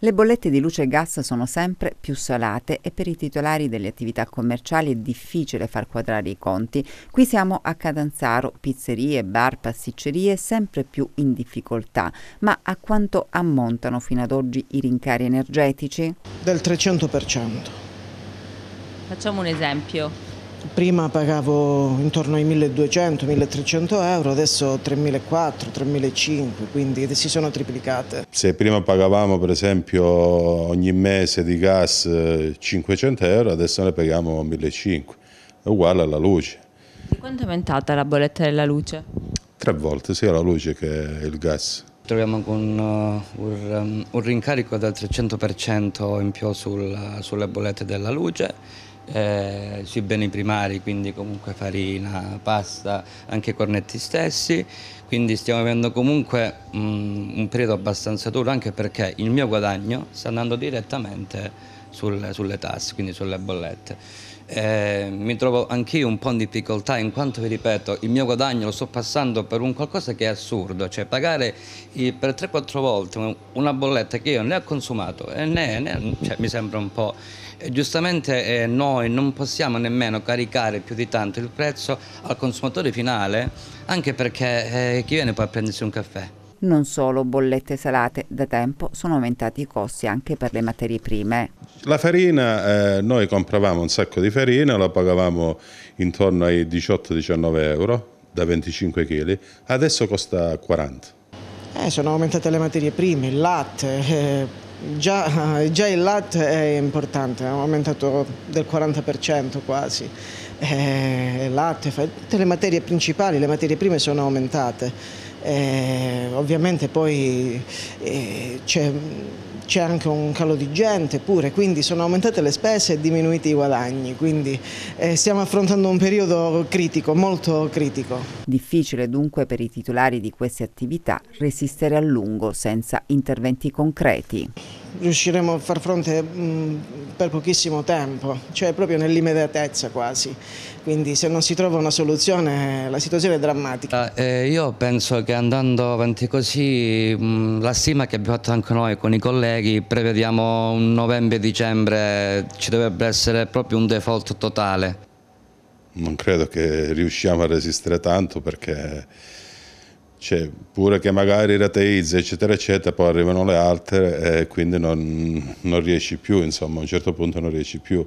Le bollette di luce e gas sono sempre più salate e per i titolari delle attività commerciali è difficile far quadrare i conti. Qui siamo a Cadanzaro, pizzerie, bar, pasticcerie sempre più in difficoltà. Ma a quanto ammontano fino ad oggi i rincari energetici? Del 300%. Facciamo un esempio prima pagavo intorno ai 1200-1300 euro, adesso 3400, 3500, quindi si sono triplicate. Se prima pagavamo per esempio ogni mese di gas 500 eh, euro, adesso ne paghiamo 1500, è uguale alla luce. Di quanto è aumentata la bolletta della luce? Tre volte, sia la luce che il gas. Troviamo con eh, un, rincarico del 300% in più sulle bollette della luce eh, sui beni primari, quindi comunque farina, pasta, anche i cornetti stessi, quindi stiamo avendo comunque mh, mm, un periodo abbastanza duro anche perché il mio guadagno sta andando direttamente sul, sulle tasse, quindi sulle bollette. Eh, mi trovo anch'io un po' in difficoltà in quanto, vi ripeto, il mio guadagno lo sto passando per un qualcosa che è assurdo, cioè pagare il, per 3-4 volte una bolletta che io ne ho consumato, eh, né, né, cioè, mi sembra un po'... E giustamente eh, noi non possiamo nemmeno caricare più di tanto il prezzo al consumatore finale, anche perché eh, chi viene poi a prendersi un caffè? Non solo bollette salate, da tempo sono aumentati i costi anche per le materie prime. La farina, eh, noi compravamo un sacco di farina, la pagavamo intorno ai 18-19 euro da 25 kg, adesso costa 40. Eh, sono aumentate le materie prime, il latte, eh, già, già il latte è importante, è aumentato del 40% quasi eh, latte, tutte le materie principali, le materie prime sono aumentate. Eh, ovviamente poi eh, c'è anche un calo di gente pure, quindi sono aumentate le spese e diminuiti i guadagni, quindi eh, stiamo affrontando un periodo critico, molto critico. Difficile dunque per i titolari di queste attività resistere a lungo senza interventi concreti riusciremo a far fronte mh, mm, per pochissimo tempo, cioè proprio nell'immediatezza quasi. Quindi se non si trova una soluzione la situazione è drammatica. Ah, eh, io penso che andando avanti così, mh, mm, la stima che abbiamo fatto anche noi con i colleghi, prevediamo un novembre-dicembre, ci dovrebbe essere proprio un default totale. Non credo che riusciamo a resistere tanto perché cioè, pure che magari rateizza, eccetera, eccetera, poi arrivano le altre e eh, quindi non, non riesci più, insomma, a un certo punto non riesci più